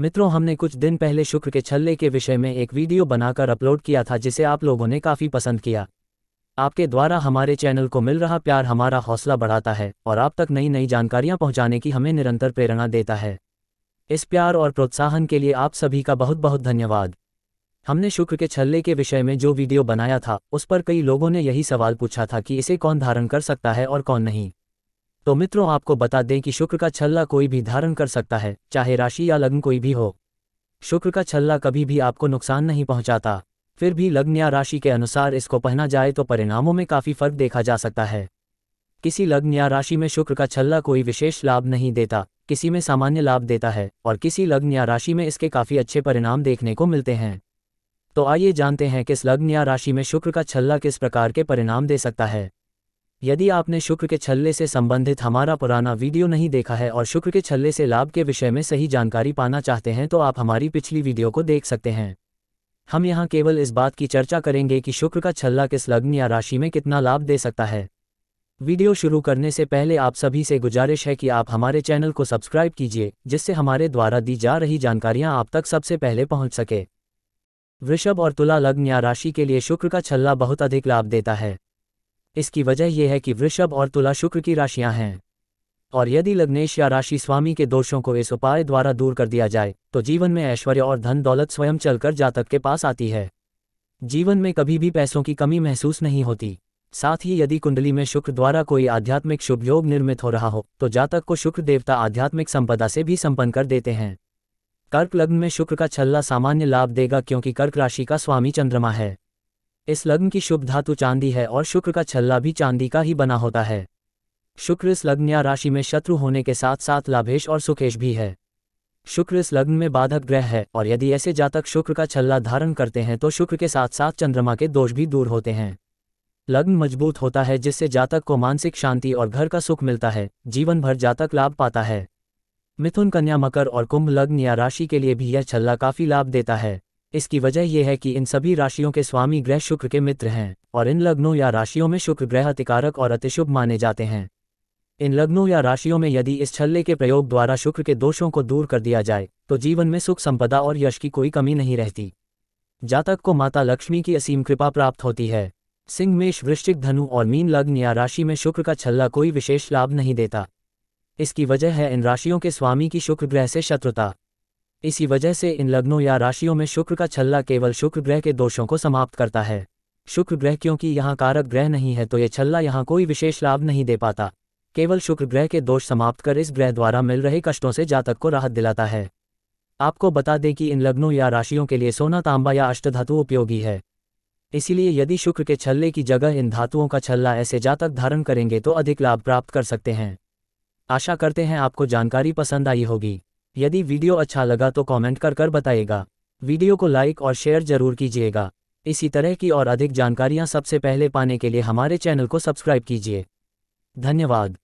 मित्रों हमने कुछ दिन पहले शुक्र के छल्ले के विषय में एक वीडियो बनाकर अपलोड किया था जिसे आप लोगों ने काफ़ी पसंद किया आपके द्वारा हमारे चैनल को मिल रहा प्यार हमारा हौसला बढ़ाता है और आप तक नई नई जानकारियां पहुंचाने की हमें निरंतर प्रेरणा देता है इस प्यार और प्रोत्साहन के लिए आप सभी का बहुत बहुत धन्यवाद हमने शुक्र के छल्ले के विषय में जो वीडियो बनाया था उस पर कई लोगों ने यही सवाल पूछा था कि इसे कौन धारण कर सकता है और कौन नहीं तो मित्रों आपको बता दें कि शुक्र का छल्ला कोई भी धारण कर सकता है चाहे राशि या लग्न कोई भी हो शुक्र का छल्ला कभी भी आपको नुकसान नहीं पहुंचाता फिर भी लग्न या राशि के अनुसार इसको पहना जाए तो परिणामों में काफ़ी फर्क देखा जा सकता है किसी लग्न या राशि में शुक्र का छल्ला कोई विशेष लाभ नहीं देता किसी में सामान्य लाभ देता है और किसी लग्न या राशि में इसके काफ़ी अच्छे परिणाम देखने को मिलते हैं तो आइए जानते हैं किस लग्न या राशि में शुक्र का छल्ला किस प्रकार के परिणाम दे सकता है यदि आपने शुक्र के छल्ले से संबंधित हमारा पुराना वीडियो नहीं देखा है और शुक्र के छल्ले से लाभ के विषय में सही जानकारी पाना चाहते हैं तो आप हमारी पिछली वीडियो को देख सकते हैं हम यहाँ केवल इस बात की चर्चा करेंगे कि शुक्र का छल्ला किस लग्न या राशि में कितना लाभ दे सकता है वीडियो शुरू करने से पहले आप सभी से गुजारिश है कि आप हमारे चैनल को सब्सक्राइब कीजिए जिससे हमारे द्वारा दी जा रही जानकारियाँ आप तक सबसे पहले पहुँच सके वृषभ और तुला लग्न या राशि के लिए शुक्र का छल्ला बहुत अधिक लाभ देता है इसकी वजह यह है कि वृषभ और तुला शुक्र की राशियां हैं और यदि लग्नेश या राशि स्वामी के दोषों को इस उपाय द्वारा दूर कर दिया जाए तो जीवन में ऐश्वर्य और धन दौलत स्वयं चलकर जातक के पास आती है जीवन में कभी भी पैसों की कमी महसूस नहीं होती साथ ही यदि कुंडली में शुक्र द्वारा कोई आध्यात्मिक शुभ योग निर्मित हो रहा हो तो जातक को शुक्र देवता आध्यात्मिक संपदा से भी संपन्न कर देते हैं कर्क लग्न में शुक्र का छल्ला सामान्य लाभ देगा क्योंकि कर्क राशि का स्वामी चंद्रमा है इस लग्न की शुभ धातु चांदी है और शुक्र का छल्ला भी चांदी का ही बना होता है शुक्र इस लग्न या राशि में शत्रु होने के साथ साथ लाभेश और सुखेश भी है शुक्र इस लग्न में बाधक ग्रह है और यदि ऐसे जातक शुक्र का छल्ला धारण करते हैं तो शुक्र के साथ साथ चंद्रमा के दोष भी दूर होते हैं लग्न मजबूत होता है जिससे जातक को मानसिक शांति और घर का सुख मिलता है जीवन भर जातक लाभ पाता है मिथुन कन्या मकर और कुंभ लग्न या राशि के लिए भी यह छल्ला काफी लाभ देता है इसकी वजह यह है कि इन सभी राशियों के स्वामी ग्रह शुक्र के मित्र हैं और इन लग्नों या राशियों में शुक्र ग्रह अतिकारक और अतिशुभ माने जाते हैं इन लग्नों या राशियों में यदि इस छल्ले के प्रयोग द्वारा शुक्र के दोषों को दूर कर दिया जाए तो जीवन में सुख संपदा और यश की कोई कमी नहीं रहती जातक को माता लक्ष्मी की असीम कृपा प्राप्त होती है सिंह मेष वृश्चिक धनु और मीन लग्न या राशि में शुक्र का छल्ला कोई विशेष लाभ नहीं देता इसकी वजह है इन राशियों के स्वामी की शुक्र ग्रह से शत्रुता इसी वजह से इन लग्नों या राशियों में शुक्र का छल्ला केवल शुक्र ग्रह के दोषों को समाप्त करता है शुक्र ग्रह क्योंकि यहाँ कारक ग्रह नहीं है तो ये छल्ला यहाँ कोई विशेष लाभ नहीं दे पाता केवल शुक्र ग्रह के दोष समाप्त कर इस ग्रह द्वारा मिल रहे कष्टों से जातक को राहत दिलाता है आपको बता दें कि इन लग्नों या राशियों के लिए सोना तांबा या अष्टधातु उपयोगी है इसीलिए यदि शुक्र के छल्ले की जगह इन धातुओं का छल्ला ऐसे जातक धारण करेंगे तो अधिक लाभ प्राप्त कर सकते हैं आशा करते हैं आपको जानकारी पसंद आई होगी यदि वीडियो अच्छा लगा तो कमेंट कर कर बताइएगा वीडियो को लाइक और शेयर जरूर कीजिएगा इसी तरह की और अधिक जानकारियां सबसे पहले पाने के लिए हमारे चैनल को सब्सक्राइब कीजिए धन्यवाद